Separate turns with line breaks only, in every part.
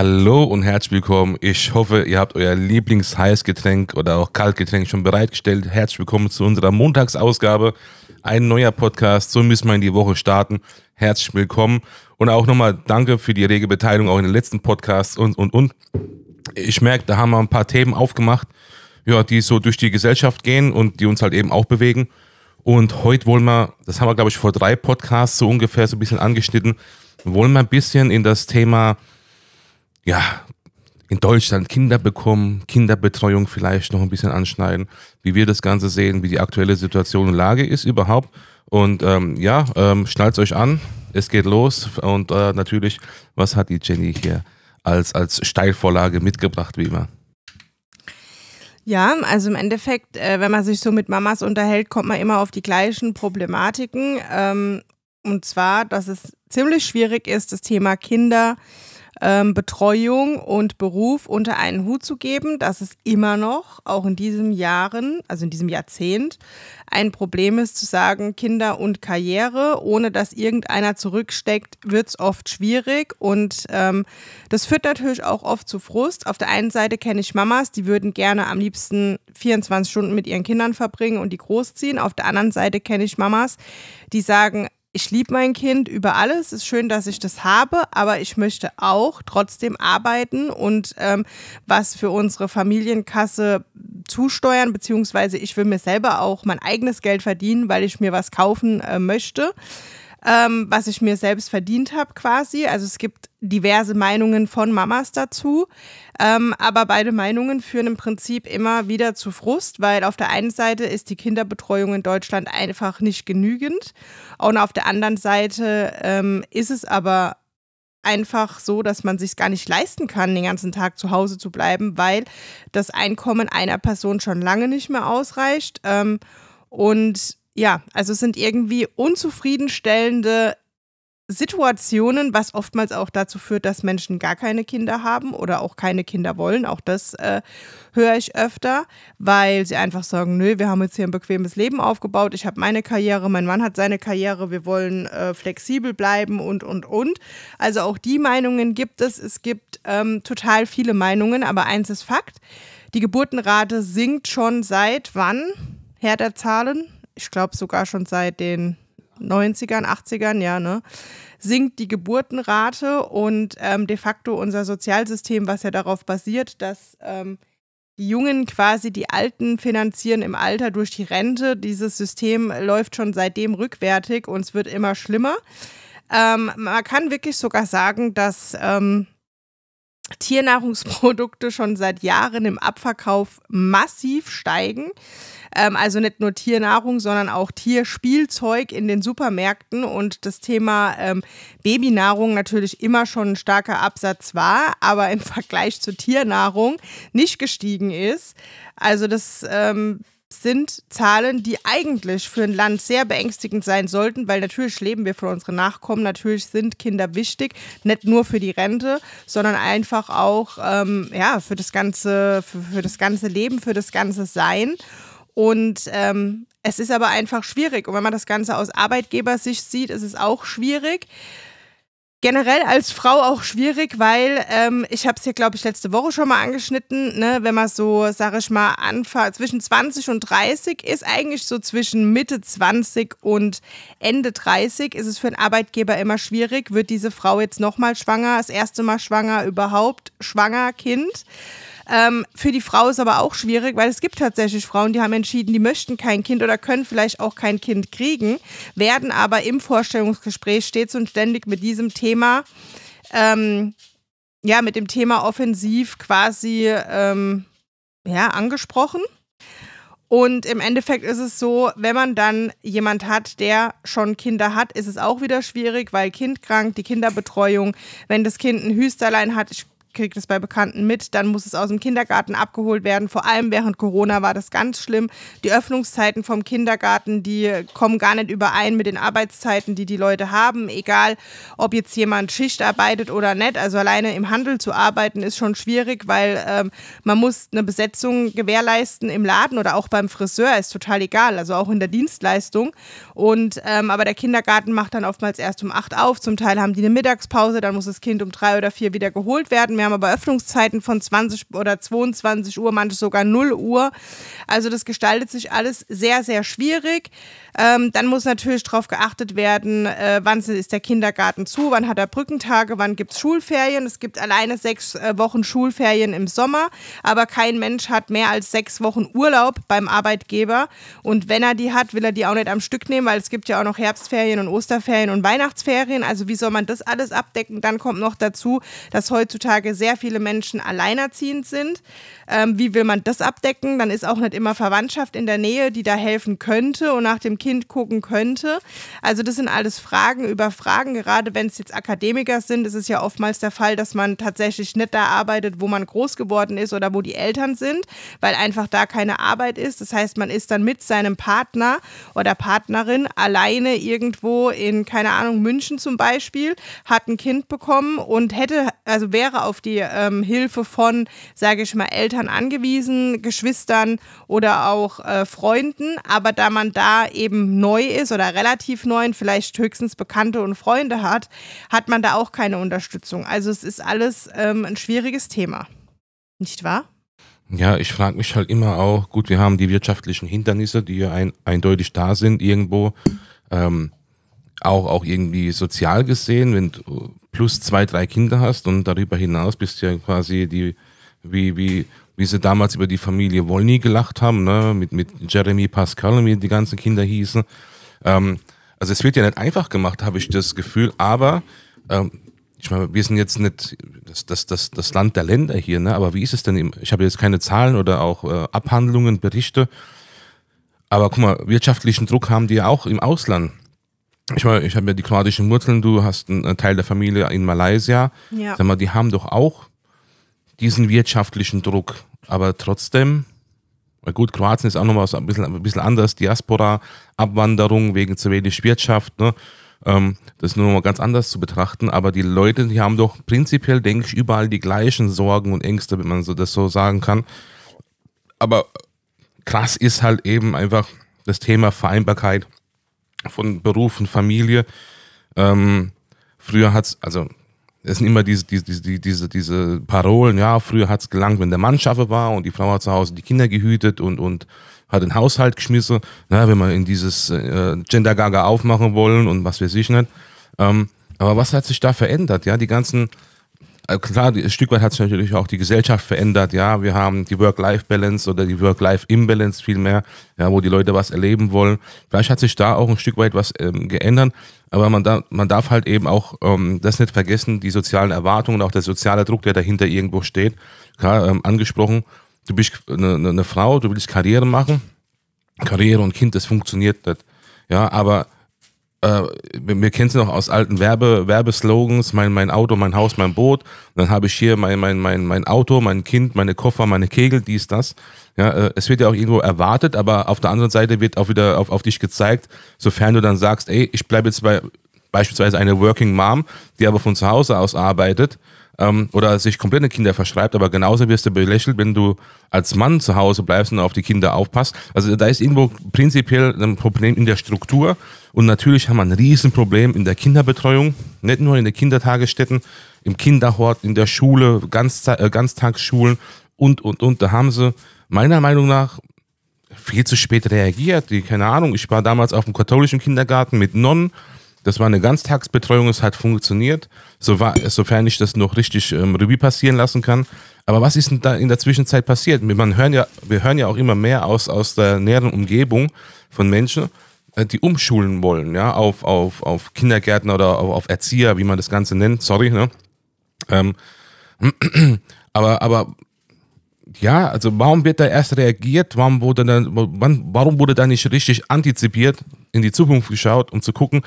Hallo und herzlich willkommen. Ich hoffe, ihr habt euer Lieblingsheißgetränk oder auch Kaltgetränk schon bereitgestellt. Herzlich willkommen zu unserer Montagsausgabe. Ein neuer Podcast, so müssen wir in die Woche starten. Herzlich willkommen und auch nochmal danke für die rege Beteiligung auch in den letzten Podcasts und, und, und. Ich merke, da haben wir ein paar Themen aufgemacht, ja, die so durch die Gesellschaft gehen und die uns halt eben auch bewegen. Und heute wollen wir, das haben wir glaube ich vor drei Podcasts so ungefähr so ein bisschen angeschnitten, wollen wir ein bisschen in das Thema ja, in Deutschland Kinder bekommen, Kinderbetreuung vielleicht noch ein bisschen anschneiden, wie wir das Ganze sehen, wie die aktuelle Situation und Lage ist überhaupt. Und ähm, ja, ähm, schnallt euch an, es geht los. Und äh, natürlich, was hat die Jenny hier als, als Steilvorlage mitgebracht, wie immer?
Ja, also im Endeffekt, äh, wenn man sich so mit Mamas unterhält, kommt man immer auf die gleichen Problematiken. Ähm, und zwar, dass es ziemlich schwierig ist, das Thema Kinder ähm, Betreuung und Beruf unter einen Hut zu geben, dass es immer noch, auch in diesem Jahren, also in diesem Jahrzehnt, ein Problem ist zu sagen, Kinder und Karriere, ohne dass irgendeiner zurücksteckt, wird es oft schwierig. Und ähm, das führt natürlich auch oft zu Frust. Auf der einen Seite kenne ich Mamas, die würden gerne am liebsten 24 Stunden mit ihren Kindern verbringen und die großziehen. Auf der anderen Seite kenne ich Mamas, die sagen, ich liebe mein Kind über alles, es ist schön, dass ich das habe, aber ich möchte auch trotzdem arbeiten und ähm, was für unsere Familienkasse zusteuern, beziehungsweise ich will mir selber auch mein eigenes Geld verdienen, weil ich mir was kaufen äh, möchte. Ähm, was ich mir selbst verdient habe quasi. Also es gibt diverse Meinungen von Mamas dazu. Ähm, aber beide Meinungen führen im Prinzip immer wieder zu Frust, weil auf der einen Seite ist die Kinderbetreuung in Deutschland einfach nicht genügend und auf der anderen Seite ähm, ist es aber einfach so, dass man sich gar nicht leisten kann, den ganzen Tag zu Hause zu bleiben, weil das Einkommen einer Person schon lange nicht mehr ausreicht. Ähm, und ja, also es sind irgendwie unzufriedenstellende Situationen, was oftmals auch dazu führt, dass Menschen gar keine Kinder haben oder auch keine Kinder wollen. Auch das äh, höre ich öfter, weil sie einfach sagen, nö, wir haben jetzt hier ein bequemes Leben aufgebaut, ich habe meine Karriere, mein Mann hat seine Karriere, wir wollen äh, flexibel bleiben und, und, und. Also auch die Meinungen gibt es. Es gibt ähm, total viele Meinungen, aber eins ist Fakt, die Geburtenrate sinkt schon seit wann? Herr der Zahlen? Ich glaube sogar schon seit den 90ern, 80ern, ja, ne, sinkt die Geburtenrate und ähm, de facto unser Sozialsystem, was ja darauf basiert, dass ähm, die Jungen quasi die Alten finanzieren im Alter durch die Rente. Dieses System läuft schon seitdem rückwärtig und es wird immer schlimmer. Ähm, man kann wirklich sogar sagen, dass ähm, Tiernahrungsprodukte schon seit Jahren im Abverkauf massiv steigen. Ähm, also nicht nur Tiernahrung, sondern auch Tierspielzeug in den Supermärkten und das Thema ähm, Babynahrung natürlich immer schon ein starker Absatz war, aber im Vergleich zur Tiernahrung nicht gestiegen ist. Also das ähm, sind Zahlen, die eigentlich für ein Land sehr beängstigend sein sollten, weil natürlich leben wir von unseren Nachkommen, natürlich sind Kinder wichtig, nicht nur für die Rente, sondern einfach auch ähm, ja, für, das ganze, für, für, das ganze Leben, für das ganze Sein. Und ähm, es ist aber einfach schwierig. Und wenn man das Ganze aus Arbeitgebersicht sieht, ist es auch schwierig generell als Frau auch schwierig, weil ähm, ich habe es hier, glaube ich, letzte Woche schon mal angeschnitten, ne? wenn man so, sag ich mal, anfahrt, zwischen 20 und 30 ist eigentlich so zwischen Mitte 20 und Ende 30 ist es für einen Arbeitgeber immer schwierig, wird diese Frau jetzt nochmal schwanger, das erste Mal schwanger, überhaupt schwanger, Kind. Ähm, für die Frau ist aber auch schwierig, weil es gibt tatsächlich Frauen, die haben entschieden, die möchten kein Kind oder können vielleicht auch kein Kind kriegen, werden aber im Vorstellungsgespräch stets und ständig mit diesem Thema, ähm, ja, mit dem Thema offensiv quasi, ähm, ja, angesprochen. Und im Endeffekt ist es so, wenn man dann jemand hat, der schon Kinder hat, ist es auch wieder schwierig, weil Kind krank, die Kinderbetreuung, wenn das Kind ein Hüsterlein hat, ich kriegt es bei Bekannten mit, dann muss es aus dem Kindergarten abgeholt werden. Vor allem während Corona war das ganz schlimm. Die Öffnungszeiten vom Kindergarten, die kommen gar nicht überein mit den Arbeitszeiten, die die Leute haben, egal ob jetzt jemand Schicht arbeitet oder nicht. Also alleine im Handel zu arbeiten ist schon schwierig, weil ähm, man muss eine Besetzung gewährleisten im Laden oder auch beim Friseur, ist total egal, also auch in der Dienstleistung. Und ähm, aber der Kindergarten macht dann oftmals erst um acht auf. Zum Teil haben die eine Mittagspause, dann muss das Kind um drei oder vier wieder geholt werden wir haben aber Öffnungszeiten von 20 oder 22 Uhr, manche sogar 0 Uhr. Also das gestaltet sich alles sehr, sehr schwierig. Ähm, dann muss natürlich darauf geachtet werden, äh, wann ist der Kindergarten zu, wann hat er Brückentage, wann gibt es Schulferien. Es gibt alleine sechs äh, Wochen Schulferien im Sommer, aber kein Mensch hat mehr als sechs Wochen Urlaub beim Arbeitgeber. Und wenn er die hat, will er die auch nicht am Stück nehmen, weil es gibt ja auch noch Herbstferien und Osterferien und Weihnachtsferien. Also wie soll man das alles abdecken? Dann kommt noch dazu, dass heutzutage heutzutage sehr viele Menschen alleinerziehend sind ähm, wie will man das abdecken? Dann ist auch nicht immer Verwandtschaft in der Nähe, die da helfen könnte und nach dem Kind gucken könnte. Also das sind alles Fragen über Fragen. Gerade wenn es jetzt Akademiker sind, ist es ja oftmals der Fall, dass man tatsächlich nicht da arbeitet, wo man groß geworden ist oder wo die Eltern sind, weil einfach da keine Arbeit ist. Das heißt, man ist dann mit seinem Partner oder Partnerin alleine irgendwo in, keine Ahnung, München zum Beispiel, hat ein Kind bekommen und hätte, also wäre auf die ähm, Hilfe von, sage ich mal, Eltern Eltern angewiesen, Geschwistern oder auch äh, Freunden. Aber da man da eben neu ist oder relativ neu und vielleicht höchstens Bekannte und Freunde hat, hat man da auch keine Unterstützung. Also es ist alles ähm, ein schwieriges Thema. Nicht wahr?
Ja, ich frage mich halt immer auch, gut, wir haben die wirtschaftlichen Hindernisse, die ja ein, eindeutig da sind irgendwo. Ähm, auch, auch irgendwie sozial gesehen, wenn du plus zwei, drei Kinder hast und darüber hinaus bist du ja quasi die, wie, wie wie sie damals über die Familie Wolny gelacht haben, ne? mit, mit Jeremy Pascal und wie die ganzen Kinder hießen. Ähm, also es wird ja nicht einfach gemacht, habe ich das Gefühl, aber ähm, ich meine, wir sind jetzt nicht das, das, das, das Land der Länder hier, ne? aber wie ist es denn? Im, ich habe jetzt keine Zahlen oder auch äh, Abhandlungen, Berichte, aber guck mal, wirtschaftlichen Druck haben die ja auch im Ausland. Ich meine, ich habe ja die kroatischen Wurzeln, du hast einen Teil der Familie in Malaysia. Ja. Sag mal, die haben doch auch diesen wirtschaftlichen Druck. Aber trotzdem, weil gut, Kroatien ist auch nochmal ein bisschen, ein bisschen anders, Diaspora, Abwanderung wegen zu wenig Wirtschaft, ne? Ähm, das ist nur mal ganz anders zu betrachten, aber die Leute, die haben doch prinzipiell, denke ich, überall die gleichen Sorgen und Ängste, wenn man so das so sagen kann. Aber krass ist halt eben einfach das Thema Vereinbarkeit von Beruf und Familie. Ähm, früher hat es, also es sind immer diese, diese, diese, diese, diese Parolen, ja, früher hat es gelangt, wenn der Mann schaffe war und die Frau hat zu Hause die Kinder gehütet und, und hat den Haushalt geschmissen, na, wenn wir in dieses äh, Gender-Gaga aufmachen wollen und was weiß ich nicht. Ähm, aber was hat sich da verändert? Ja, die ganzen also klar, ein Stück weit hat sich natürlich auch die Gesellschaft verändert. Ja, wir haben die Work-Life-Balance oder die Work-Life-Imbalance vielmehr, ja, wo die Leute was erleben wollen. Vielleicht hat sich da auch ein Stück weit was ähm, geändert. Aber man, da, man darf halt eben auch ähm, das nicht vergessen, die sozialen Erwartungen, auch der soziale Druck, der dahinter irgendwo steht. Klar, ähm, angesprochen, du bist eine, eine Frau, du willst Karriere machen. Karriere und Kind, das funktioniert nicht. Ja, aber äh, wir kennen es noch aus alten Werbe, Werbeslogans, mein, mein Auto, mein Haus, mein Boot. Dann habe ich hier mein, mein, mein, mein Auto, mein Kind, meine Koffer, meine Kegel, dies, das. Ja, äh, es wird ja auch irgendwo erwartet, aber auf der anderen Seite wird auch wieder auf, auf dich gezeigt, sofern du dann sagst, ey, ich bleibe jetzt bei beispielsweise eine Working Mom, die aber von zu Hause aus arbeitet ähm, oder sich komplett in Kinder verschreibt, aber genauso wirst du belächelt, wenn du als Mann zu Hause bleibst und auf die Kinder aufpasst. Also da ist irgendwo prinzipiell ein Problem in der Struktur und natürlich haben wir ein Riesenproblem in der Kinderbetreuung, nicht nur in den Kindertagesstätten, im Kinderhort, in der Schule, Ganz, äh, Ganztagsschulen und, und, und. Da haben sie meiner Meinung nach viel zu spät reagiert. Die, keine Ahnung, ich war damals auf dem katholischen Kindergarten mit Nonnen das war eine Ganztagsbetreuung, es hat funktioniert, so war, sofern ich das noch richtig ähm, Revue passieren lassen kann. Aber was ist denn da in der Zwischenzeit passiert? Man hören ja, wir hören ja auch immer mehr aus, aus der näheren Umgebung von Menschen, äh, die umschulen wollen, ja, auf, auf, auf Kindergärtner oder auf, auf Erzieher, wie man das Ganze nennt, sorry, ne? Ähm, aber, aber ja, also warum wird da erst reagiert? Warum wurde da, warum wurde da nicht richtig antizipiert, in die Zukunft geschaut, um zu gucken?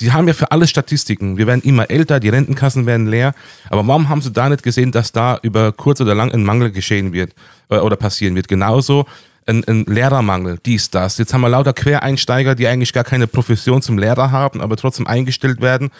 Die haben ja für alle Statistiken. Wir werden immer älter, die Rentenkassen werden leer. Aber warum haben sie da nicht gesehen, dass da über kurz oder lang ein Mangel geschehen wird äh, oder passieren wird? Genauso ein, ein Lehrermangel, dies, das. Jetzt haben wir lauter Quereinsteiger, die eigentlich gar keine Profession zum Lehrer haben, aber trotzdem eingestellt werden.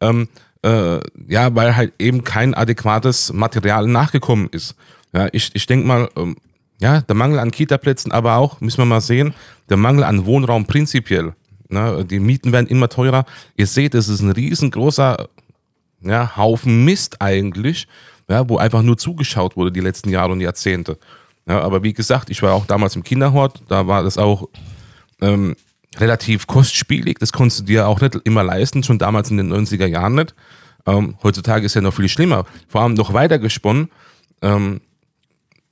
Ähm, äh, ja, weil halt eben kein adäquates Material nachgekommen ist. Ja, ich, ich denke mal, ähm, ja, der Mangel an Kitaplätzen, aber auch, müssen wir mal sehen, der Mangel an Wohnraum prinzipiell. Ne? Die Mieten werden immer teurer. Ihr seht, es ist ein riesengroßer ja, Haufen Mist eigentlich, ja, wo einfach nur zugeschaut wurde die letzten Jahre und Jahrzehnte. Ja, aber wie gesagt, ich war auch damals im Kinderhort, da war das auch ähm, relativ kostspielig, das konntest du dir auch nicht immer leisten, schon damals in den 90er Jahren nicht. Ähm, heutzutage ist ja noch viel schlimmer, vor allem noch weiter gesponnen. Ähm,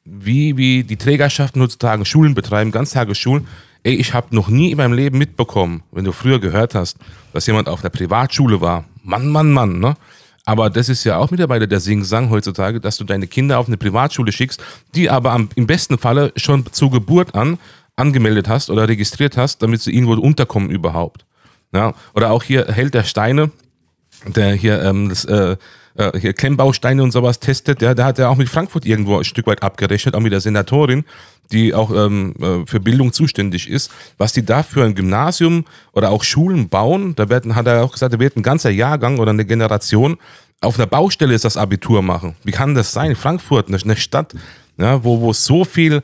wie, wie die Trägerschaften heutzutage Schulen betreiben, Ganztagesschulen. Ey, ich habe noch nie in meinem Leben mitbekommen, wenn du früher gehört hast, dass jemand auf der Privatschule war. Mann, Mann, Mann, ne? Aber das ist ja auch mittlerweile der Sing-Sang heutzutage, dass du deine Kinder auf eine Privatschule schickst, die aber am, im besten Falle schon zur Geburt an angemeldet hast oder registriert hast, damit sie irgendwo unterkommen überhaupt. Ja? Oder auch hier hält der Steine, der hier ähm, das, äh, äh, Klemmbausteine und sowas testet, ja, da hat er auch mit Frankfurt irgendwo ein Stück weit abgerechnet, auch mit der Senatorin, die auch ähm, äh, für Bildung zuständig ist, was die da für ein Gymnasium oder auch Schulen bauen. Da werden, hat er auch gesagt, da wird ein ganzer Jahrgang oder eine Generation auf einer Baustelle ist das Abitur machen. Wie kann das sein? Frankfurt, eine Stadt, ja, wo, wo so viel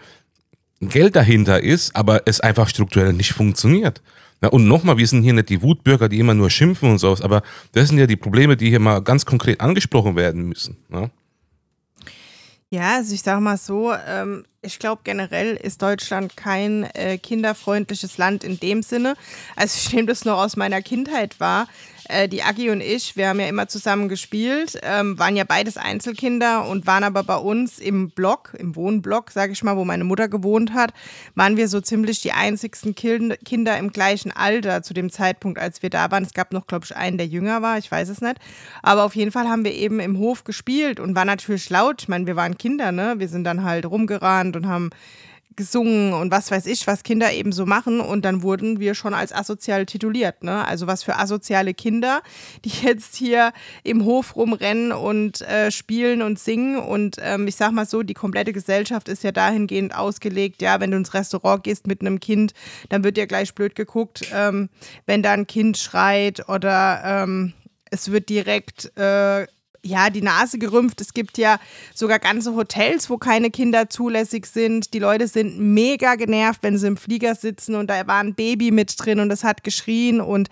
Geld dahinter ist, aber es einfach strukturell nicht funktioniert. Na, und nochmal, wir sind hier nicht die Wutbürger, die immer nur schimpfen und sowas, aber das sind ja die Probleme, die hier mal ganz konkret angesprochen werden müssen. Ne?
Ja, also ich sage mal so, ähm, ich glaube generell ist Deutschland kein äh, kinderfreundliches Land in dem Sinne. Also ich nehme das noch aus meiner Kindheit wahr, äh, die Aggi und ich, wir haben ja immer zusammen gespielt, ähm, waren ja beides Einzelkinder und waren aber bei uns im Block, im Wohnblock, sage ich mal, wo meine Mutter gewohnt hat, waren wir so ziemlich die einzigsten Kinder im gleichen Alter zu dem Zeitpunkt, als wir da waren. Es gab noch, glaube ich, einen, der jünger war, ich weiß es nicht. Aber auf jeden Fall haben wir eben im Hof gespielt und war natürlich laut. Ich meine, wir waren Kinder, ne? Wir sind dann halt rumgerannt und haben gesungen und was weiß ich, was Kinder eben so machen. Und dann wurden wir schon als asozial tituliert. Ne? Also was für asoziale Kinder, die jetzt hier im Hof rumrennen und äh, spielen und singen. Und ähm, ich sag mal so, die komplette Gesellschaft ist ja dahingehend ausgelegt, ja, wenn du ins Restaurant gehst mit einem Kind, dann wird dir gleich blöd geguckt, ähm, wenn da ein Kind schreit oder ähm, es wird direkt äh, ja, die Nase gerümpft. Es gibt ja sogar ganze Hotels, wo keine Kinder zulässig sind. Die Leute sind mega genervt, wenn sie im Flieger sitzen und da war ein Baby mit drin und es hat geschrien und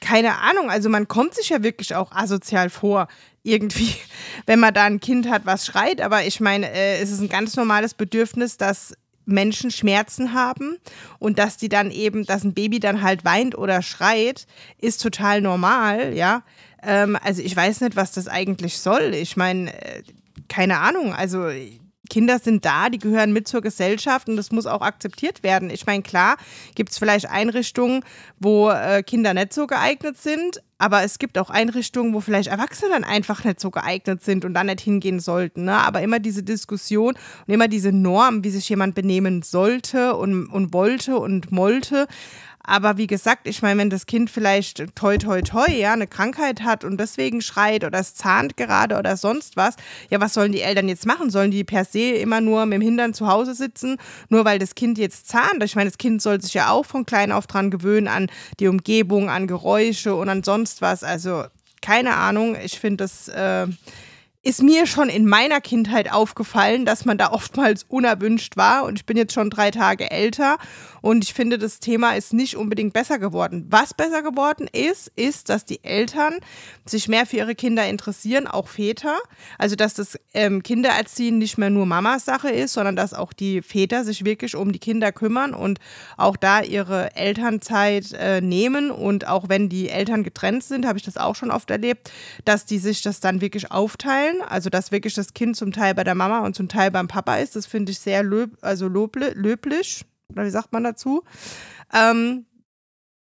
keine Ahnung. Also man kommt sich ja wirklich auch asozial vor, irgendwie, wenn man da ein Kind hat, was schreit. Aber ich meine, äh, es ist ein ganz normales Bedürfnis, dass Menschen Schmerzen haben und dass die dann eben, dass ein Baby dann halt weint oder schreit, ist total normal, ja. Ähm, also ich weiß nicht, was das eigentlich soll. Ich meine, äh, keine Ahnung. Also Kinder sind da, die gehören mit zur Gesellschaft und das muss auch akzeptiert werden. Ich meine, klar, gibt es vielleicht Einrichtungen, wo äh, Kinder nicht so geeignet sind, aber es gibt auch Einrichtungen, wo vielleicht Erwachsene dann einfach nicht so geeignet sind und da nicht hingehen sollten. Ne? Aber immer diese Diskussion und immer diese Norm, wie sich jemand benehmen sollte und, und wollte und mollte, aber wie gesagt, ich meine, wenn das Kind vielleicht toi toi toi, ja, eine Krankheit hat und deswegen schreit oder es zahnt gerade oder sonst was, ja, was sollen die Eltern jetzt machen? Sollen die per se immer nur mit dem Hintern zu Hause sitzen, nur weil das Kind jetzt zahnt? Ich meine, das Kind soll sich ja auch von klein auf dran gewöhnen an die Umgebung, an Geräusche und an sonst was. Also keine Ahnung, ich finde das. Äh, ist mir schon in meiner Kindheit aufgefallen, dass man da oftmals unerwünscht war. Und ich bin jetzt schon drei Tage älter und ich finde, das Thema ist nicht unbedingt besser geworden. Was besser geworden ist, ist, dass die Eltern sich mehr für ihre Kinder interessieren, auch Väter. Also, dass das ähm, Kindererziehen nicht mehr nur Mamas Sache ist, sondern dass auch die Väter sich wirklich um die Kinder kümmern und auch da ihre Elternzeit äh, nehmen. Und auch wenn die Eltern getrennt sind, habe ich das auch schon oft erlebt, dass die sich das dann wirklich aufteilen Familien, also dass wirklich das Kind zum Teil bei der Mama und zum Teil beim Papa ist, das finde ich sehr löb, also loble, löblich, oder wie sagt man dazu? Ähm,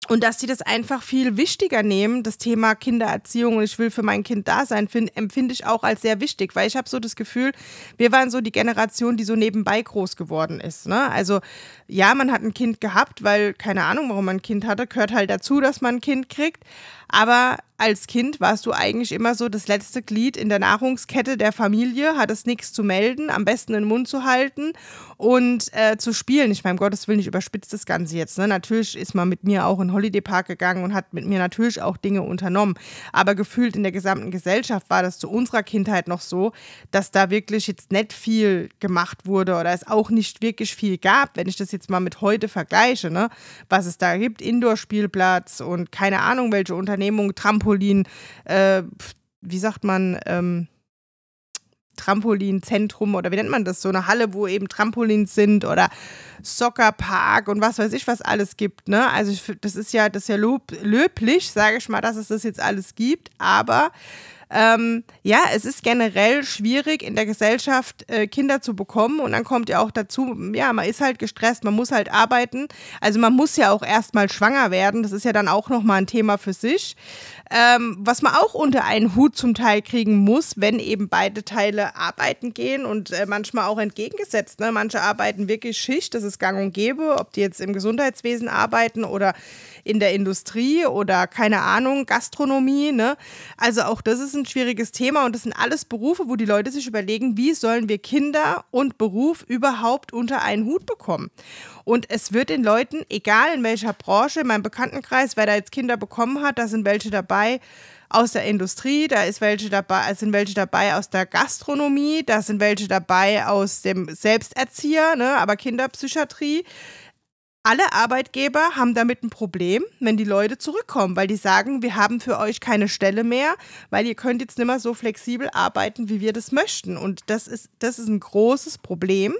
und dass sie das einfach viel wichtiger nehmen, das Thema Kindererziehung und ich will für mein Kind da sein, find, empfinde ich auch als sehr wichtig, weil ich habe so das Gefühl, wir waren so die Generation, die so nebenbei groß geworden ist. Ne? Also ja, man hat ein Kind gehabt, weil keine Ahnung, warum man ein Kind hatte, gehört halt dazu, dass man ein Kind kriegt. Aber als Kind warst du eigentlich immer so das letzte Glied in der Nahrungskette der Familie, hattest nichts zu melden, am besten den Mund zu halten und äh, zu spielen. Ich meine, um Gottes Willen, ich überspitze das Ganze jetzt. Ne? Natürlich ist man mit mir auch in den Holiday Park gegangen und hat mit mir natürlich auch Dinge unternommen. Aber gefühlt in der gesamten Gesellschaft war das zu unserer Kindheit noch so, dass da wirklich jetzt nicht viel gemacht wurde oder es auch nicht wirklich viel gab, wenn ich das jetzt mal mit heute vergleiche, ne? was es da gibt. Indoor-Spielplatz und keine Ahnung, welche Unternehmen Unternehmung, Trampolin, äh, wie sagt man, ähm, Trampolinzentrum oder wie nennt man das? So eine Halle, wo eben Trampolins sind oder Soccerpark und was weiß ich, was alles gibt. Ne? Also ich, das ist ja, das ist ja lob, löblich, sage ich mal, dass es das jetzt alles gibt, aber ähm, ja, es ist generell schwierig in der Gesellschaft äh, Kinder zu bekommen und dann kommt ja auch dazu, ja, man ist halt gestresst, man muss halt arbeiten. Also man muss ja auch erstmal schwanger werden, das ist ja dann auch nochmal ein Thema für sich. Ähm, was man auch unter einen Hut zum Teil kriegen muss, wenn eben beide Teile arbeiten gehen und äh, manchmal auch entgegengesetzt. Ne? Manche arbeiten wirklich Schicht, das ist gang und gäbe, ob die jetzt im Gesundheitswesen arbeiten oder in der Industrie oder keine Ahnung, Gastronomie. Ne? Also auch das ist ein schwieriges Thema und das sind alles Berufe, wo die Leute sich überlegen, wie sollen wir Kinder und Beruf überhaupt unter einen Hut bekommen. Und es wird den Leuten, egal in welcher Branche, in meinem Bekanntenkreis, wer da jetzt Kinder bekommen hat, da sind welche dabei aus der Industrie, da ist welche dabei, sind welche dabei aus der Gastronomie, da sind welche dabei aus dem Selbsterzieher, ne, aber Kinderpsychiatrie alle Arbeitgeber haben damit ein Problem, wenn die Leute zurückkommen, weil die sagen, wir haben für euch keine Stelle mehr, weil ihr könnt jetzt nicht mehr so flexibel arbeiten, wie wir das möchten. Und das ist, das ist ein großes Problem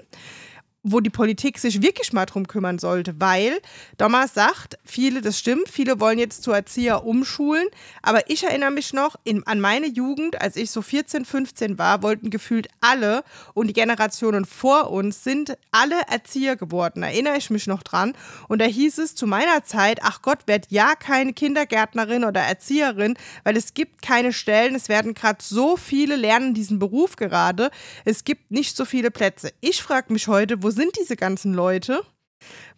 wo die Politik sich wirklich mal drum kümmern sollte, weil Thomas sagt, viele, das stimmt, viele wollen jetzt zu Erzieher umschulen, aber ich erinnere mich noch in, an meine Jugend, als ich so 14, 15 war, wollten gefühlt alle und die Generationen vor uns sind alle Erzieher geworden, erinnere ich mich noch dran und da hieß es zu meiner Zeit, ach Gott, werd ja keine Kindergärtnerin oder Erzieherin, weil es gibt keine Stellen, es werden gerade so viele lernen diesen Beruf gerade, es gibt nicht so viele Plätze. Ich frage mich heute, wo sind diese ganzen Leute?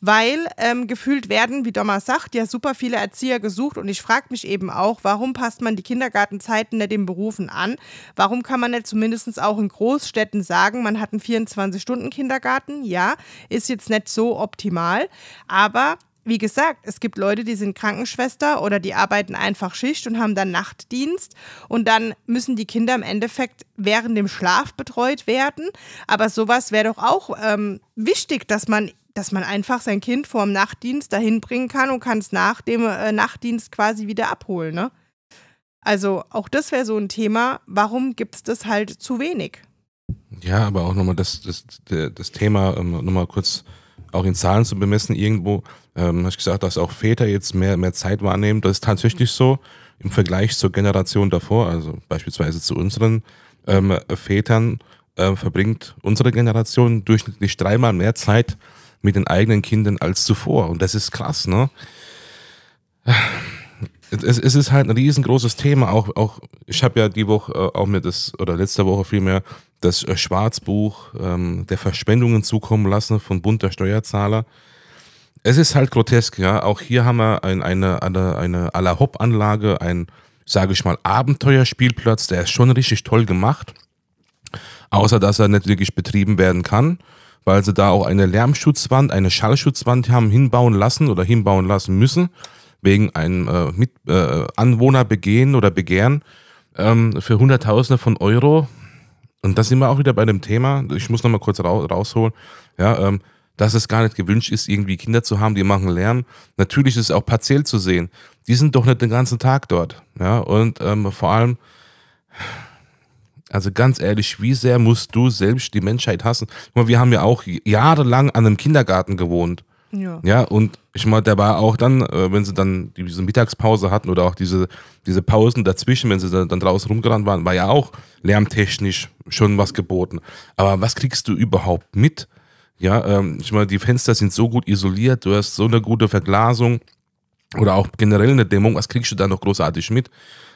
Weil ähm, gefühlt werden, wie Dommer sagt, ja super viele Erzieher gesucht und ich frage mich eben auch, warum passt man die Kindergartenzeiten nicht den Berufen an? Warum kann man nicht zumindest auch in Großstädten sagen, man hat einen 24-Stunden-Kindergarten? Ja, ist jetzt nicht so optimal, aber wie gesagt, es gibt Leute, die sind Krankenschwester oder die arbeiten einfach Schicht und haben dann Nachtdienst und dann müssen die Kinder im Endeffekt während dem Schlaf betreut werden. Aber sowas wäre doch auch ähm, wichtig, dass man, dass man einfach sein Kind vor dem Nachtdienst dahin bringen kann und kann es nach dem äh, Nachtdienst quasi wieder abholen. Ne? Also auch das wäre so ein Thema, warum gibt es das halt zu wenig?
Ja, aber auch nochmal das, das, das Thema, ähm, nochmal kurz auch in Zahlen zu bemessen irgendwo, ähm, habe ich gesagt, dass auch Väter jetzt mehr, mehr Zeit wahrnehmen. Das ist tatsächlich so im Vergleich zur Generation davor, also beispielsweise zu unseren ähm, Vätern, äh, verbringt unsere Generation durchschnittlich dreimal mehr Zeit mit den eigenen Kindern als zuvor. Und das ist krass, ne? Es, es ist halt ein riesengroßes Thema. Auch, auch ich habe ja die Woche äh, auch mir das, oder letzte Woche vielmehr, das äh, Schwarzbuch ähm, der Verschwendungen zukommen lassen von bunter Steuerzahler. Es ist halt grotesk, ja. Auch hier haben wir ein, eine, eine, eine à la Hop-Anlage, ein, sage ich mal, Abenteuerspielplatz, der ist schon richtig toll gemacht. Außer, dass er nicht wirklich betrieben werden kann, weil sie da auch eine Lärmschutzwand, eine Schallschutzwand haben hinbauen lassen oder hinbauen lassen müssen, wegen einem äh, Mit äh, Anwohnerbegehen oder Begehren ähm, für Hunderttausende von Euro und da sind wir auch wieder bei dem Thema, ich muss nochmal kurz ra rausholen, ja, ähm, dass es gar nicht gewünscht ist, irgendwie Kinder zu haben, die machen Lernen. Natürlich ist es auch partiell zu sehen. Die sind doch nicht den ganzen Tag dort. Ja, und ähm, vor allem, also ganz ehrlich, wie sehr musst du selbst die Menschheit hassen? Guck mal, wir haben ja auch jahrelang an einem Kindergarten gewohnt. Ja. ja, und ich meine, der war auch dann, äh, wenn sie dann diese Mittagspause hatten oder auch diese, diese Pausen dazwischen, wenn sie dann draußen rumgerannt waren, war ja auch lärmtechnisch schon was geboten. Aber was kriegst du überhaupt mit? Ja, ähm, ich meine, die Fenster sind so gut isoliert, du hast so eine gute Verglasung oder auch generell eine Dämmung, was kriegst du da noch großartig mit?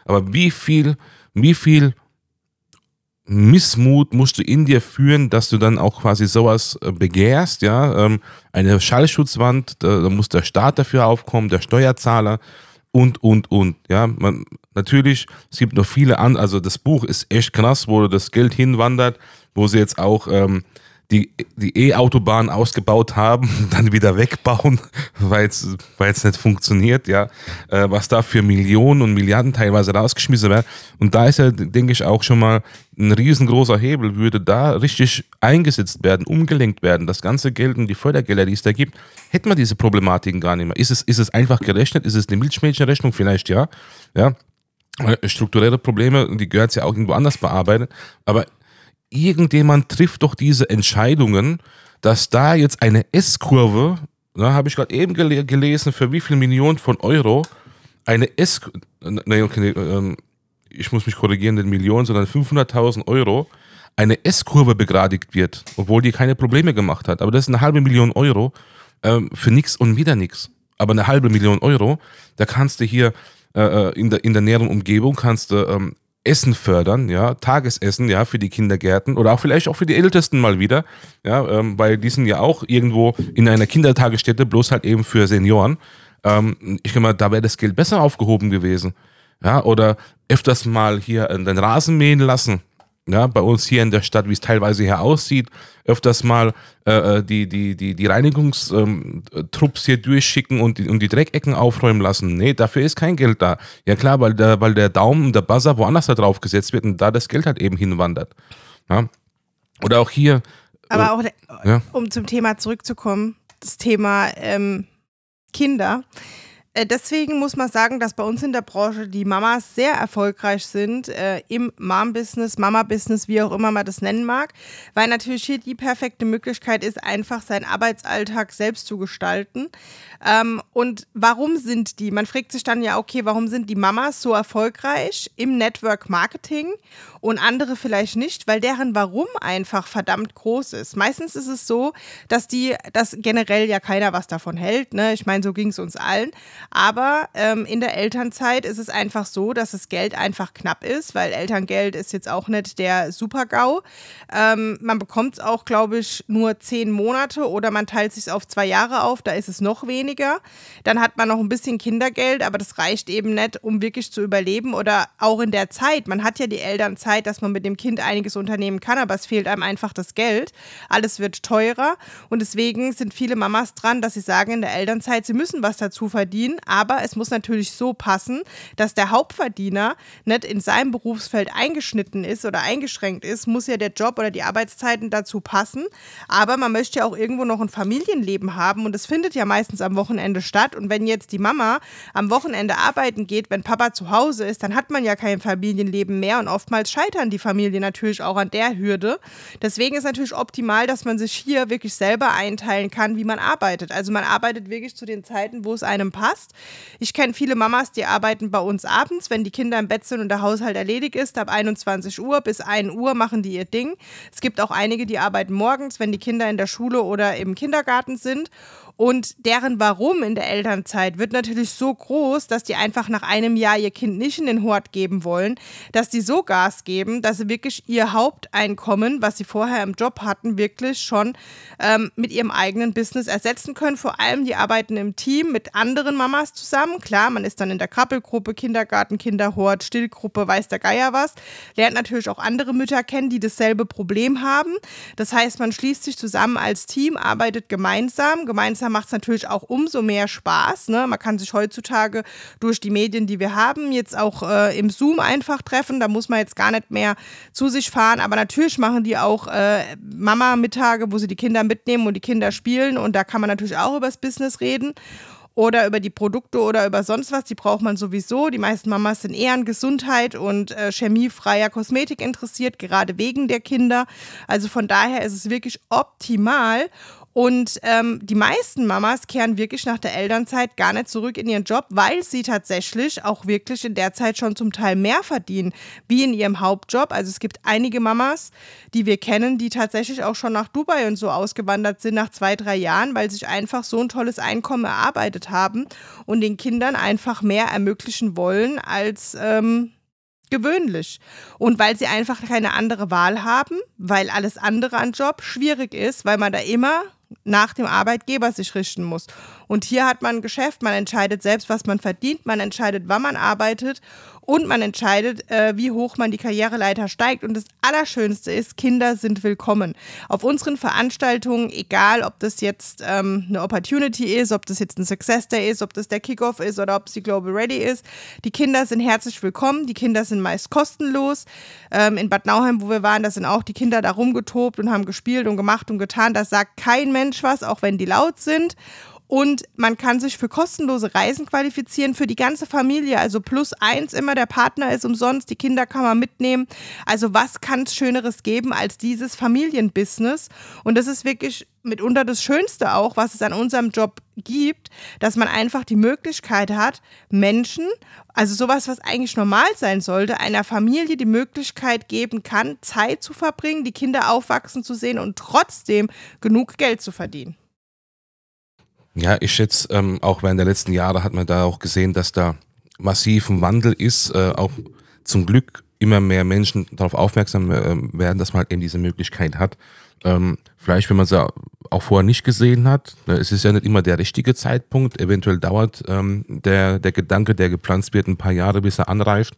Aber wie viel, wie viel Missmut musst du in dir führen, dass du dann auch quasi sowas äh, begehrst, ja. Ähm, eine Schallschutzwand, da muss der Staat dafür aufkommen, der Steuerzahler und, und, und. Ja, man, natürlich, es gibt noch viele andere, also das Buch ist echt krass, wo das Geld hinwandert, wo sie jetzt auch ähm, die E-Autobahn ausgebaut haben, dann wieder wegbauen, weil es nicht funktioniert, ja. Äh, was da für Millionen und Milliarden teilweise rausgeschmissen werden. Und da ist ja, denke ich, auch schon mal ein riesengroßer Hebel, würde da richtig eingesetzt werden, umgelenkt werden, das ganze Geld und die Fördergelder, die es da gibt, hätte man diese Problematiken gar nicht mehr. Ist es, ist es einfach gerechnet? Ist es eine Milchmädchenrechnung vielleicht, ja? Ja strukturelle Probleme, die gehört es ja auch irgendwo anders bearbeitet. Aber irgendjemand trifft doch diese Entscheidungen, dass da jetzt eine S-Kurve, ne, habe ich gerade eben gele gelesen, für wie viele Millionen von Euro eine S, kurve ne, okay, ne, ich muss mich korrigieren, den Millionen, sondern 500.000 Euro, eine S-Kurve begradigt wird, obwohl die keine Probleme gemacht hat. Aber das ist eine halbe Million Euro ähm, für nichts und wieder nichts. Aber eine halbe Million Euro, da kannst du hier äh, äh in, der, in der näheren Umgebung kannst du ähm, Essen fördern, ja, Tagesessen, ja, für die Kindergärten oder auch vielleicht auch für die Ältesten mal wieder, ja, ähm, weil die sind ja auch irgendwo in einer Kindertagesstätte, bloß halt eben für Senioren. Ähm, ich denke mal, da wäre das Geld besser aufgehoben gewesen, ja, oder öfters mal hier äh, den Rasen mähen lassen, ja, ne, bei uns hier in der Stadt, wie es teilweise hier aussieht, öfters mal äh, äh die, die, die, die Reinigungstrupps ähm, hier durchschicken und die, und die Dreckecken aufräumen lassen. Nee, dafür ist kein Geld da. Ja klar, weil der, weil der Daumen, der Buzzer woanders da drauf gesetzt wird und da das Geld halt eben hinwandert. Ja? Ne? Oder auch hier.
Aber äh, auch, ja. um zum Thema zurückzukommen, das Thema ähm, Kinder. Äh, deswegen muss man sagen, dass bei uns in der Branche die Mamas sehr erfolgreich sind äh, im Mom-Business, Mama-Business, wie auch immer man das nennen mag, weil natürlich hier die perfekte Möglichkeit ist, einfach seinen Arbeitsalltag selbst zu gestalten. Ähm, und warum sind die? Man fragt sich dann ja, okay, warum sind die Mamas so erfolgreich im Network Marketing? und andere vielleicht nicht, weil deren Warum einfach verdammt groß ist. Meistens ist es so, dass die, dass generell ja keiner was davon hält. Ne? Ich meine, so ging es uns allen. Aber ähm, in der Elternzeit ist es einfach so, dass das Geld einfach knapp ist, weil Elterngeld ist jetzt auch nicht der Super-GAU. Ähm, man bekommt es auch, glaube ich, nur zehn Monate oder man teilt sich auf zwei Jahre auf, da ist es noch weniger. Dann hat man noch ein bisschen Kindergeld, aber das reicht eben nicht, um wirklich zu überleben oder auch in der Zeit. Man hat ja die Elternzeit Zeit, dass man mit dem Kind einiges unternehmen kann, aber es fehlt einem einfach das Geld. Alles wird teurer und deswegen sind viele Mamas dran, dass sie sagen in der Elternzeit, sie müssen was dazu verdienen, aber es muss natürlich so passen, dass der Hauptverdiener nicht in seinem Berufsfeld eingeschnitten ist oder eingeschränkt ist, muss ja der Job oder die Arbeitszeiten dazu passen, aber man möchte ja auch irgendwo noch ein Familienleben haben und es findet ja meistens am Wochenende statt und wenn jetzt die Mama am Wochenende arbeiten geht, wenn Papa zu Hause ist, dann hat man ja kein Familienleben mehr und oftmals scheitern die Familien natürlich auch an der Hürde. Deswegen ist natürlich optimal, dass man sich hier wirklich selber einteilen kann, wie man arbeitet. Also man arbeitet wirklich zu den Zeiten, wo es einem passt. Ich kenne viele Mamas, die arbeiten bei uns abends, wenn die Kinder im Bett sind und der Haushalt erledigt ist, ab 21 Uhr bis 1 Uhr machen die ihr Ding. Es gibt auch einige, die arbeiten morgens, wenn die Kinder in der Schule oder im Kindergarten sind. Und deren Warum in der Elternzeit wird natürlich so groß, dass die einfach nach einem Jahr ihr Kind nicht in den Hort geben wollen, dass die so Gas geben, dass sie wirklich ihr Haupteinkommen, was sie vorher im Job hatten, wirklich schon ähm, mit ihrem eigenen Business ersetzen können. Vor allem die arbeiten im Team mit anderen Mamas zusammen. Klar, man ist dann in der Krabbelgruppe, Kindergarten, Kinderhort, Stillgruppe, weiß der Geier was. Lernt natürlich auch andere Mütter kennen, die dasselbe Problem haben. Das heißt, man schließt sich zusammen als Team, arbeitet gemeinsam, gemeinsam Influencer macht es natürlich auch umso mehr Spaß. Ne? Man kann sich heutzutage durch die Medien, die wir haben, jetzt auch äh, im Zoom einfach treffen. Da muss man jetzt gar nicht mehr zu sich fahren. Aber natürlich machen die auch äh, Mama-Mittage, wo sie die Kinder mitnehmen und die Kinder spielen. Und da kann man natürlich auch über das Business reden oder über die Produkte oder über sonst was. Die braucht man sowieso. Die meisten Mamas sind eher an Gesundheit und äh, chemiefreier Kosmetik interessiert, gerade wegen der Kinder. Also von daher ist es wirklich optimal. Und ähm, die meisten Mamas kehren wirklich nach der Elternzeit gar nicht zurück in ihren Job, weil sie tatsächlich auch wirklich in der Zeit schon zum Teil mehr verdienen, wie in ihrem Hauptjob. Also es gibt einige Mamas, die wir kennen, die tatsächlich auch schon nach Dubai und so ausgewandert sind nach zwei, drei Jahren, weil sich einfach so ein tolles Einkommen erarbeitet haben und den Kindern einfach mehr ermöglichen wollen als... Ähm, gewöhnlich. Und weil sie einfach keine andere Wahl haben, weil alles andere an Job schwierig ist, weil man da immer nach dem Arbeitgeber sich richten muss. Und hier hat man ein Geschäft, man entscheidet selbst, was man verdient, man entscheidet, wann man arbeitet und man entscheidet, äh, wie hoch man die Karriereleiter steigt. Und das Allerschönste ist, Kinder sind willkommen. Auf unseren Veranstaltungen, egal ob das jetzt ähm, eine Opportunity ist, ob das jetzt ein Success Day ist, ob das der Kickoff ist oder ob es die Global Ready ist, die Kinder sind herzlich willkommen. Die Kinder sind meist kostenlos. Ähm, in Bad Nauheim, wo wir waren, da sind auch die Kinder da rumgetobt und haben gespielt und gemacht und getan. Das sagt kein Mensch was, auch wenn die laut sind. Und man kann sich für kostenlose Reisen qualifizieren für die ganze Familie. Also plus eins immer, der Partner ist umsonst, die Kinder kann man mitnehmen. Also was kann es Schöneres geben als dieses Familienbusiness? Und das ist wirklich mitunter das Schönste auch, was es an unserem Job gibt, dass man einfach die Möglichkeit hat, Menschen, also sowas, was eigentlich normal sein sollte, einer Familie die Möglichkeit geben kann, Zeit zu verbringen, die Kinder aufwachsen zu sehen und trotzdem genug Geld zu verdienen.
Ja, ich schätze, ähm, auch während der letzten Jahre hat man da auch gesehen, dass da massiven Wandel ist, äh, auch zum Glück immer mehr Menschen darauf aufmerksam äh, werden, dass man halt eben diese Möglichkeit hat. Ähm, vielleicht, wenn man es ja auch vorher nicht gesehen hat, ne, es ist ja nicht immer der richtige Zeitpunkt. Eventuell dauert ähm, der, der Gedanke, der gepflanzt wird, ein paar Jahre, bis er anreift.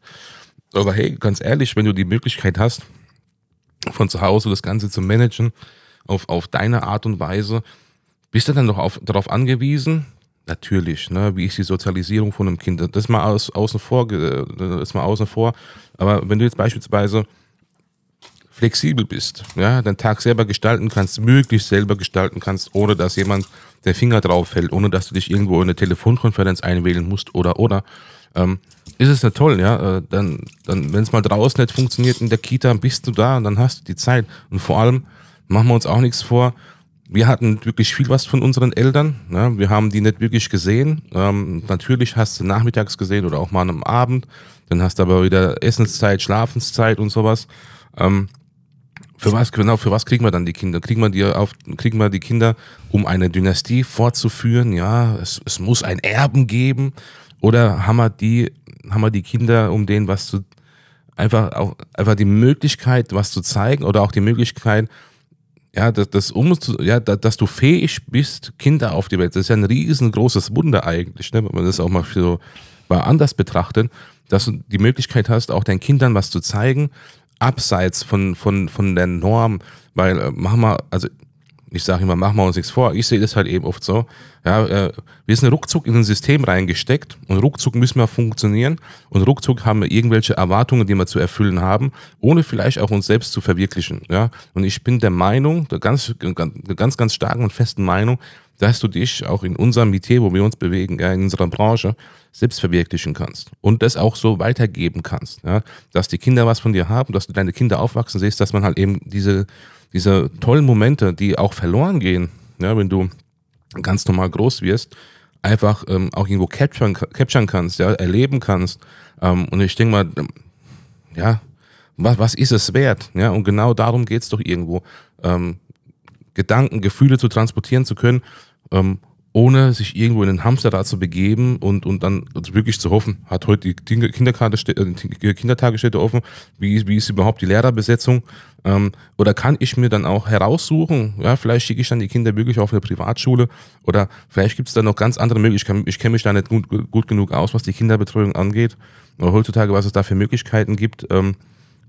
Aber hey, ganz ehrlich, wenn du die Möglichkeit hast, von zu Hause das Ganze zu managen, auf, auf deine Art und Weise, bist du dann doch auf, darauf angewiesen? Natürlich, ne? wie ist die Sozialisierung von einem Kind? Das ist mal aus, außen vor, das ist mal außen vor. Aber wenn du jetzt beispielsweise flexibel bist, ja, deinen Tag selber gestalten kannst, möglichst selber gestalten kannst, ohne dass jemand der Finger drauf fällt, ohne dass du dich irgendwo in eine Telefonkonferenz einwählen musst oder oder, ähm, ist es ja toll, ja. Äh, dann, dann wenn es mal draußen nicht funktioniert in der Kita, bist du da und dann hast du die Zeit. Und vor allem machen wir uns auch nichts vor, wir hatten wirklich viel was von unseren Eltern. Ne? Wir haben die nicht wirklich gesehen. Ähm, natürlich hast du nachmittags gesehen oder auch mal am Abend. Dann hast du aber wieder Essenszeit, Schlafenszeit und sowas. Ähm, für was, genau, für was kriegen wir dann die Kinder? Kriegen wir die, auf, kriegen wir die Kinder, um eine Dynastie fortzuführen? Ja, es, es muss ein Erben geben. Oder haben wir die, haben wir die Kinder, um denen was zu, einfach, auch, einfach die Möglichkeit, was zu zeigen oder auch die Möglichkeit, ja, dass, dass, um, ja, dass du fähig bist, Kinder auf die Welt. Das ist ja ein riesengroßes Wunder eigentlich, ne? wenn man das auch mal so mal anders betrachtet, dass du die Möglichkeit hast, auch deinen Kindern was zu zeigen, abseits von, von, von der Norm. Weil, äh, mach mal, also ich sage immer, machen wir uns nichts vor. Ich sehe das halt eben oft so. Ja, äh, wir sind ruckzuck in ein System reingesteckt und ruckzuck müssen wir funktionieren und ruckzuck haben wir irgendwelche Erwartungen, die wir zu erfüllen haben, ohne vielleicht auch uns selbst zu verwirklichen. Ja? Und ich bin der Meinung, der ganz, ganz, ganz starken und festen Meinung, dass du dich auch in unserem Metier, wo wir uns bewegen, ja, in unserer Branche, selbst verwirklichen kannst und das auch so weitergeben kannst. Ja? Dass die Kinder was von dir haben, dass du deine Kinder aufwachsen siehst, dass man halt eben diese diese tollen Momente, die auch verloren gehen, ja, wenn du ganz normal groß wirst, einfach ähm, auch irgendwo capturen, capturen kannst, ja, erleben kannst. Ähm, und ich denke mal, ähm, ja, was, was ist es wert? Ja, und genau darum geht es doch irgendwo, ähm, Gedanken, Gefühle zu transportieren zu können, ähm, ohne sich irgendwo in den Hamsterrad zu begeben und, und dann also wirklich zu hoffen, hat heute die äh, Kindertagesstätte offen, wie, wie ist überhaupt die Lehrerbesetzung ähm, oder kann ich mir dann auch heraussuchen, ja, vielleicht schicke ich dann die Kinder wirklich auf eine Privatschule oder vielleicht gibt es da noch ganz andere Möglichkeiten, ich kenne mich da nicht gut, gut genug aus, was die Kinderbetreuung angeht, aber heutzutage, was es da für Möglichkeiten gibt, ähm,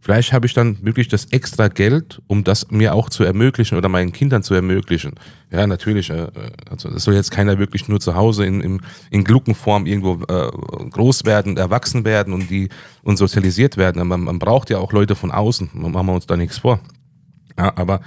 Vielleicht habe ich dann wirklich das extra Geld, um das mir auch zu ermöglichen oder meinen Kindern zu ermöglichen. Ja, natürlich. Äh, äh, also das soll jetzt keiner wirklich nur zu Hause in, in, in Gluckenform irgendwo äh, groß werden, erwachsen werden und, die, und sozialisiert werden. Man, man braucht ja auch Leute von außen. Machen wir uns da nichts vor. Ja, aber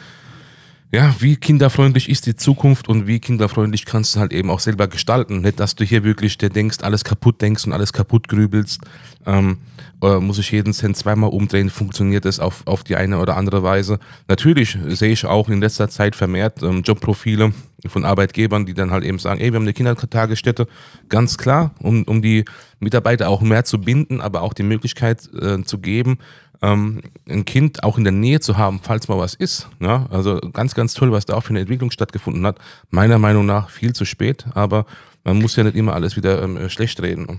ja, wie kinderfreundlich ist die Zukunft und wie kinderfreundlich kannst du halt eben auch selber gestalten. Nicht, dass du hier wirklich dir denkst, alles kaputt denkst und alles kaputt grübelst. Ähm, äh, muss ich jeden Cent zweimal umdrehen, funktioniert es auf, auf die eine oder andere Weise. Natürlich sehe ich auch in letzter Zeit vermehrt ähm, Jobprofile von Arbeitgebern, die dann halt eben sagen, ey, wir haben eine Kindertagesstätte, ganz klar, um, um die Mitarbeiter auch mehr zu binden, aber auch die Möglichkeit äh, zu geben, ähm, ein Kind auch in der Nähe zu haben, falls mal was ist. Ja? Ne? Also ganz, ganz toll, was da auch für eine Entwicklung stattgefunden hat. Meiner Meinung nach viel zu spät, aber man muss ja nicht immer alles wieder ähm, äh, schlecht reden.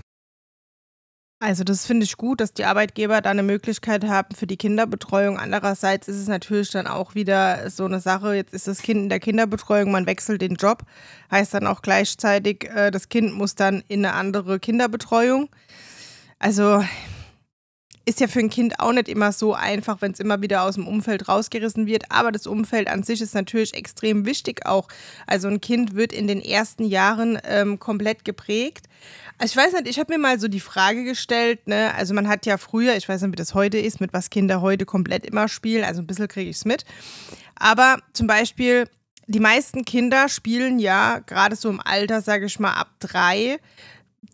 Also das finde ich gut, dass die Arbeitgeber da eine Möglichkeit haben für die Kinderbetreuung. Andererseits ist es natürlich dann auch wieder so eine Sache, jetzt ist das Kind in der Kinderbetreuung, man wechselt den Job, heißt dann auch gleichzeitig, äh, das Kind muss dann in eine andere Kinderbetreuung. Also ist ja für ein Kind auch nicht immer so einfach, wenn es immer wieder aus dem Umfeld rausgerissen wird. Aber das Umfeld an sich ist natürlich extrem wichtig auch. Also ein Kind wird in den ersten Jahren ähm, komplett geprägt. Also ich weiß nicht, ich habe mir mal so die Frage gestellt, ne? also man hat ja früher, ich weiß nicht, wie das heute ist, mit was Kinder heute komplett immer spielen, also ein bisschen kriege ich es mit. Aber zum Beispiel, die meisten Kinder spielen ja gerade so im Alter, sage ich mal, ab drei,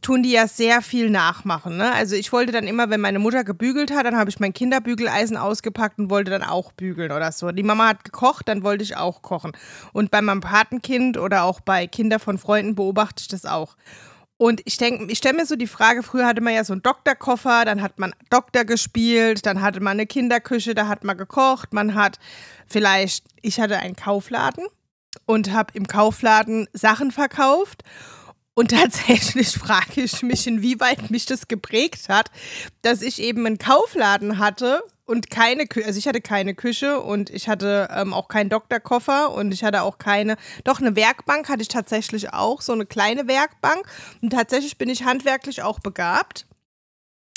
tun die ja sehr viel nachmachen. Ne? Also ich wollte dann immer, wenn meine Mutter gebügelt hat, dann habe ich mein Kinderbügeleisen ausgepackt und wollte dann auch bügeln oder so. Die Mama hat gekocht, dann wollte ich auch kochen. Und bei meinem Patenkind oder auch bei Kindern von Freunden beobachte ich das auch. Und ich denke, ich stelle mir so die Frage, früher hatte man ja so einen Doktorkoffer, dann hat man Doktor gespielt, dann hatte man eine Kinderküche, da hat man gekocht, man hat vielleicht, ich hatte einen Kaufladen und habe im Kaufladen Sachen verkauft und tatsächlich frage ich mich, inwieweit mich das geprägt hat, dass ich eben einen Kaufladen hatte und keine Küche, also ich hatte keine Küche und ich hatte ähm, auch keinen Doktorkoffer und ich hatte auch keine, doch eine Werkbank hatte ich tatsächlich auch, so eine kleine Werkbank. Und tatsächlich bin ich handwerklich auch begabt.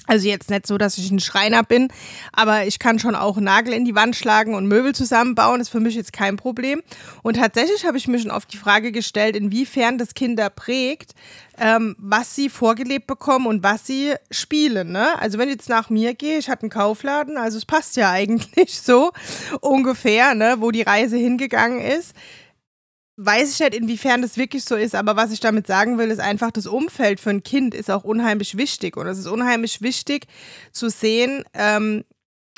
Also jetzt nicht so, dass ich ein Schreiner bin, aber ich kann schon auch Nagel in die Wand schlagen und Möbel zusammenbauen, ist für mich jetzt kein Problem. Und tatsächlich habe ich mir schon oft die Frage gestellt, inwiefern das Kinder prägt, ähm, was sie vorgelebt bekommen und was sie spielen. Ne? Also wenn ich jetzt nach mir gehe, ich hatte einen Kaufladen, also es passt ja eigentlich so ungefähr, ne, wo die Reise hingegangen ist weiß ich nicht, inwiefern das wirklich so ist, aber was ich damit sagen will, ist einfach, das Umfeld für ein Kind ist auch unheimlich wichtig. Und es ist unheimlich wichtig zu sehen, ähm,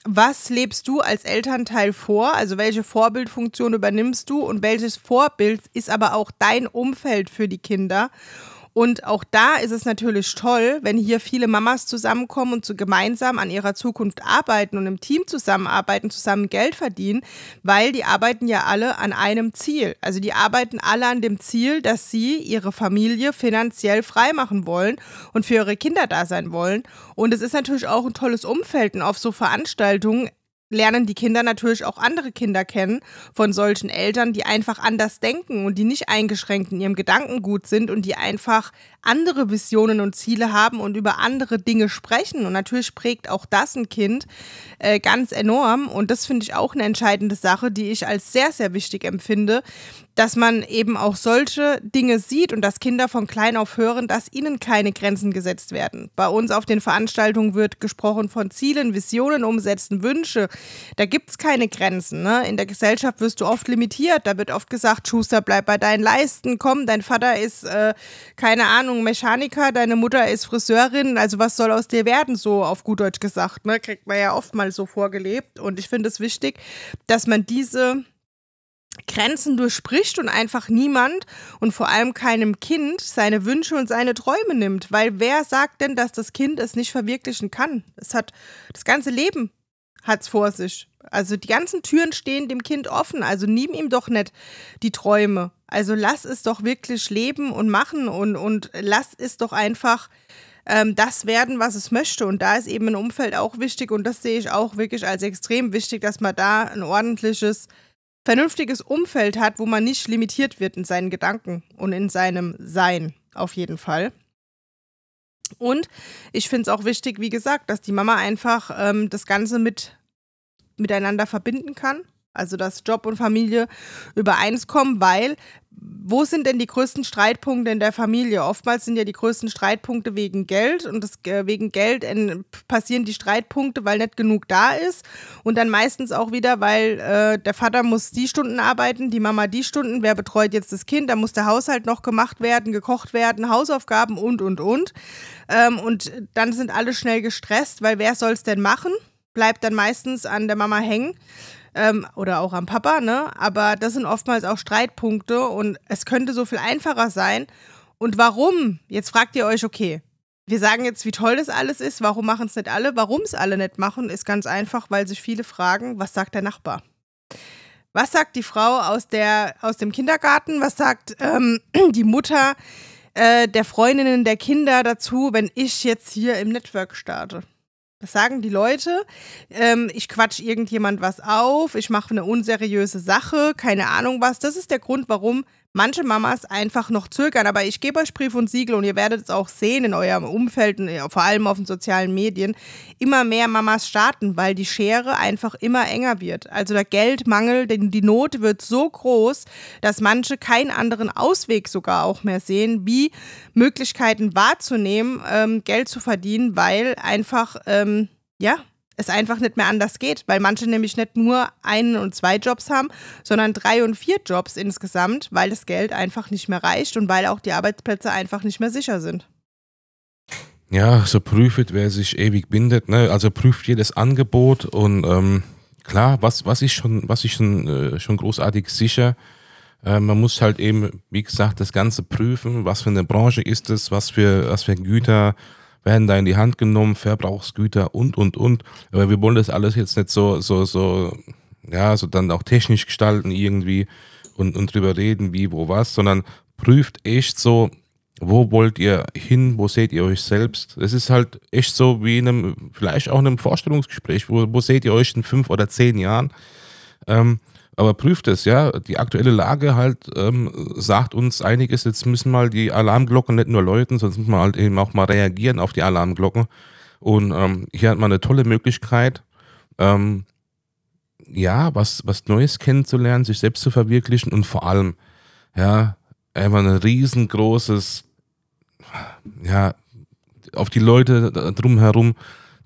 was lebst du als Elternteil vor? Also welche Vorbildfunktion übernimmst du und welches Vorbild ist aber auch dein Umfeld für die Kinder? Und auch da ist es natürlich toll, wenn hier viele Mamas zusammenkommen und so gemeinsam an ihrer Zukunft arbeiten und im Team zusammenarbeiten, zusammen Geld verdienen, weil die arbeiten ja alle an einem Ziel. Also die arbeiten alle an dem Ziel, dass sie ihre Familie finanziell frei machen wollen und für ihre Kinder da sein wollen. Und es ist natürlich auch ein tolles Umfeld und auf so Veranstaltungen lernen die Kinder natürlich auch andere Kinder kennen von solchen Eltern, die einfach anders denken und die nicht eingeschränkt in ihrem Gedankengut sind und die einfach andere Visionen und Ziele haben und über andere Dinge sprechen. Und natürlich prägt auch das ein Kind äh, ganz enorm. Und das finde ich auch eine entscheidende Sache, die ich als sehr, sehr wichtig empfinde, dass man eben auch solche Dinge sieht und dass Kinder von klein auf hören, dass ihnen keine Grenzen gesetzt werden. Bei uns auf den Veranstaltungen wird gesprochen von Zielen, Visionen, Umsetzen, Wünsche da gibt es keine Grenzen. Ne? In der Gesellschaft wirst du oft limitiert. Da wird oft gesagt, Schuster, bleib bei deinen Leisten, komm, dein Vater ist, äh, keine Ahnung, Mechaniker, deine Mutter ist Friseurin, also was soll aus dir werden, so auf gut Deutsch gesagt. Ne? Kriegt man ja oft mal so vorgelebt. Und ich finde es wichtig, dass man diese Grenzen durchspricht und einfach niemand und vor allem keinem Kind seine Wünsche und seine Träume nimmt. Weil wer sagt denn, dass das Kind es nicht verwirklichen kann? Es hat das ganze Leben hat es vor sich. Also die ganzen Türen stehen dem Kind offen, also nimm ihm doch nicht die Träume. Also lass es doch wirklich leben und machen und, und lass es doch einfach ähm, das werden, was es möchte. Und da ist eben ein Umfeld auch wichtig und das sehe ich auch wirklich als extrem wichtig, dass man da ein ordentliches, vernünftiges Umfeld hat, wo man nicht limitiert wird in seinen Gedanken und in seinem Sein auf jeden Fall. Und ich finde es auch wichtig, wie gesagt, dass die Mama einfach ähm, das Ganze mit miteinander verbinden kann also dass Job und Familie übereinskommen, weil wo sind denn die größten Streitpunkte in der Familie? Oftmals sind ja die größten Streitpunkte wegen Geld und das, äh, wegen Geld passieren die Streitpunkte, weil nicht genug da ist und dann meistens auch wieder, weil äh, der Vater muss die Stunden arbeiten, die Mama die Stunden, wer betreut jetzt das Kind, da muss der Haushalt noch gemacht werden, gekocht werden, Hausaufgaben und, und, und. Ähm, und dann sind alle schnell gestresst, weil wer soll es denn machen? Bleibt dann meistens an der Mama hängen ähm, oder auch am Papa, ne? Aber das sind oftmals auch Streitpunkte und es könnte so viel einfacher sein. Und warum? Jetzt fragt ihr euch, okay, wir sagen jetzt, wie toll das alles ist, warum machen es nicht alle? Warum es alle nicht machen, ist ganz einfach, weil sich viele fragen, was sagt der Nachbar? Was sagt die Frau aus, der, aus dem Kindergarten? Was sagt ähm, die Mutter äh, der Freundinnen der Kinder dazu, wenn ich jetzt hier im Network starte? sagen die Leute. Ähm, ich quatsch irgendjemand was auf, ich mache eine unseriöse Sache, keine Ahnung was. Das ist der Grund, warum manche Mamas einfach noch zögern. Aber ich gebe euch Brief und Siegel und ihr werdet es auch sehen in eurem Umfeld und vor allem auf den sozialen Medien. Immer mehr Mamas starten, weil die Schere einfach immer enger wird. Also der Geldmangel, denn die Not wird so groß, dass manche keinen anderen Ausweg sogar auch mehr sehen, wie Möglichkeiten wahrzunehmen, ähm, Geld zu verdienen, weil einfach, ähm, ja, es einfach nicht mehr anders geht, weil manche nämlich nicht nur einen und zwei Jobs haben, sondern drei und vier Jobs insgesamt, weil das Geld einfach nicht mehr reicht und weil auch die Arbeitsplätze einfach nicht mehr sicher sind.
Ja, so prüft, wer sich ewig bindet, ne? also prüft jedes Angebot und ähm, klar, was, was ist schon, was ist schon, äh, schon großartig sicher? Äh, man muss halt eben, wie gesagt, das Ganze prüfen, was für eine Branche ist es, was für, was für Güter, äh, werden da in die Hand genommen, Verbrauchsgüter und, und, und. Aber wir wollen das alles jetzt nicht so, so, so, ja, so dann auch technisch gestalten irgendwie und, und drüber reden, wie, wo, was, sondern prüft echt so, wo wollt ihr hin, wo seht ihr euch selbst. Es ist halt echt so wie in einem, vielleicht auch in einem Vorstellungsgespräch, wo, wo seht ihr euch in fünf oder zehn Jahren. Ähm, aber prüft es, ja. Die aktuelle Lage halt ähm, sagt uns einiges, jetzt müssen mal die Alarmglocken nicht nur läuten, sonst müssen wir halt eben auch mal reagieren auf die Alarmglocken. Und ähm, hier hat man eine tolle Möglichkeit, ähm, ja, was, was Neues kennenzulernen, sich selbst zu verwirklichen und vor allem, ja, einfach ein riesengroßes, ja, auf die Leute drumherum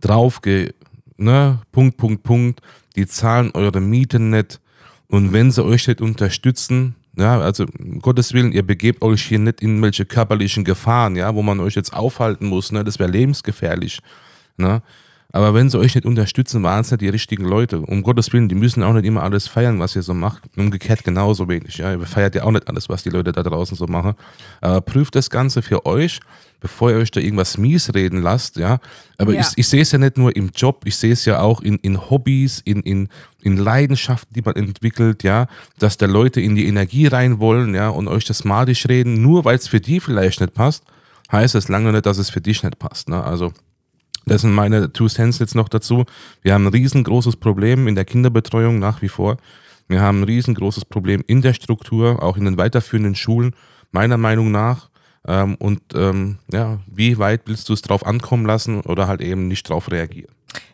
draufge, ne, Punkt, Punkt, Punkt, die zahlen eure Mieten nicht, und wenn sie euch nicht unterstützen, ja, also um Gottes Willen, ihr begebt euch hier nicht in welche körperlichen Gefahren, ja, wo man euch jetzt aufhalten muss, ne, das wäre lebensgefährlich, ne? Aber wenn sie euch nicht unterstützen, waren es nicht die richtigen Leute. Um Gottes Willen, die müssen auch nicht immer alles feiern, was ihr so macht. Umgekehrt genauso wenig. Ja? Ihr feiert ja auch nicht alles, was die Leute da draußen so machen. Aber prüft das Ganze für euch, bevor ihr euch da irgendwas mies reden lasst. Ja? Aber ja. ich, ich sehe es ja nicht nur im Job, ich sehe es ja auch in, in Hobbys, in, in, in Leidenschaften, die man entwickelt, ja, dass da Leute in die Energie rein wollen, ja, und euch das madisch reden, nur weil es für die vielleicht nicht passt, heißt es lange nicht, dass es für dich nicht passt. Ne? Also das sind meine Two Cents jetzt noch dazu. Wir haben ein riesengroßes Problem in der Kinderbetreuung nach wie vor. Wir haben ein riesengroßes Problem in der Struktur, auch in den weiterführenden Schulen, meiner Meinung nach. Ähm, und ähm, ja, wie weit willst du es drauf ankommen lassen oder halt eben nicht drauf reagieren?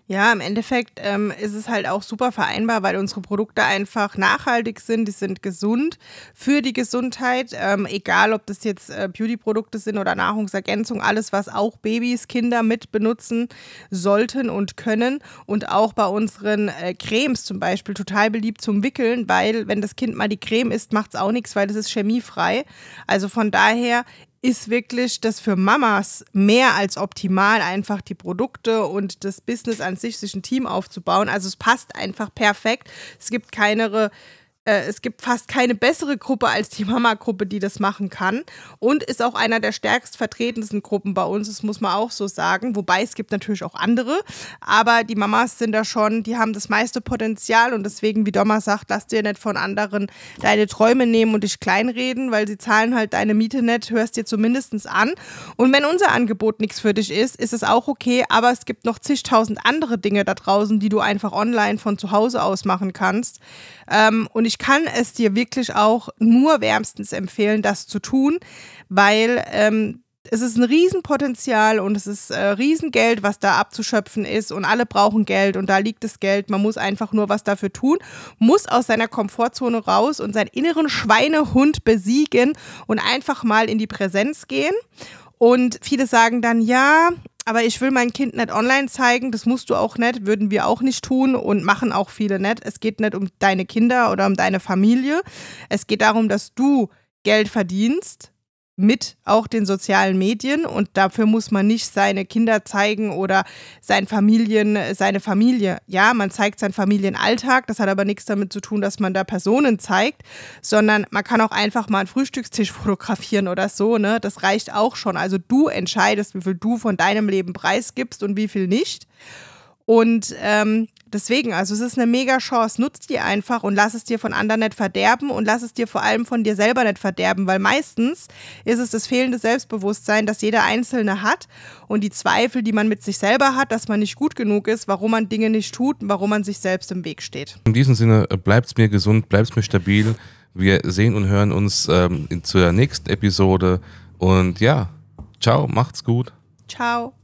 Ja, im Endeffekt ähm, ist es halt auch super vereinbar, weil unsere Produkte einfach nachhaltig sind, die sind gesund für die Gesundheit, ähm, egal ob das jetzt äh, Beauty-Produkte sind oder Nahrungsergänzung, alles, was auch Babys, Kinder mit benutzen sollten und können. Und auch bei unseren äh, Cremes zum Beispiel total beliebt zum Wickeln, weil wenn das Kind mal die Creme isst, macht es auch nichts, weil das ist chemiefrei. Also von daher ist wirklich das für Mamas mehr als optimal, einfach die Produkte und das Business an sich, sich ein Team aufzubauen. Also es passt einfach perfekt. Es gibt keinere äh, es gibt fast keine bessere Gruppe als die Mama-Gruppe, die das machen kann und ist auch einer der stärkst vertretensten Gruppen bei uns, das muss man auch so sagen. Wobei es gibt natürlich auch andere, aber die Mamas sind da schon, die haben das meiste Potenzial und deswegen, wie Dommer sagt, lass dir nicht von anderen deine Träume nehmen und dich kleinreden, weil sie zahlen halt deine Miete nicht, hörst dir zumindest an. Und wenn unser Angebot nichts für dich ist, ist es auch okay, aber es gibt noch zigtausend andere Dinge da draußen, die du einfach online von zu Hause aus machen kannst. Ähm, und ich kann es dir wirklich auch nur wärmstens empfehlen, das zu tun, weil ähm, es ist ein Riesenpotenzial und es ist äh, Riesengeld, was da abzuschöpfen ist und alle brauchen Geld und da liegt das Geld. Man muss einfach nur was dafür tun, muss aus seiner Komfortzone raus und seinen inneren Schweinehund besiegen und einfach mal in die Präsenz gehen. Und viele sagen dann, ja, aber ich will mein Kind nicht online zeigen, das musst du auch nicht, würden wir auch nicht tun und machen auch viele nicht. Es geht nicht um deine Kinder oder um deine Familie. Es geht darum, dass du Geld verdienst mit auch den sozialen Medien und dafür muss man nicht seine Kinder zeigen oder sein Familien, seine Familie. Ja, man zeigt seinen Familienalltag, das hat aber nichts damit zu tun, dass man da Personen zeigt, sondern man kann auch einfach mal einen Frühstückstisch fotografieren oder so, ne? Das reicht auch schon. Also du entscheidest, wie viel du von deinem Leben preisgibst und wie viel nicht. Und ähm, Deswegen, also es ist eine mega Chance. Nutzt die einfach und lass es dir von anderen nicht verderben und lass es dir vor allem von dir selber nicht verderben, weil meistens ist es das fehlende Selbstbewusstsein, das jeder Einzelne hat und die Zweifel, die man mit sich selber hat, dass man nicht gut genug ist, warum man Dinge nicht tut und warum man sich selbst im Weg steht.
In diesem Sinne, äh, bleibt's mir gesund, bleibt's mir stabil. Wir sehen und hören uns ähm, zur nächsten Episode und ja, ciao, macht's gut.
Ciao.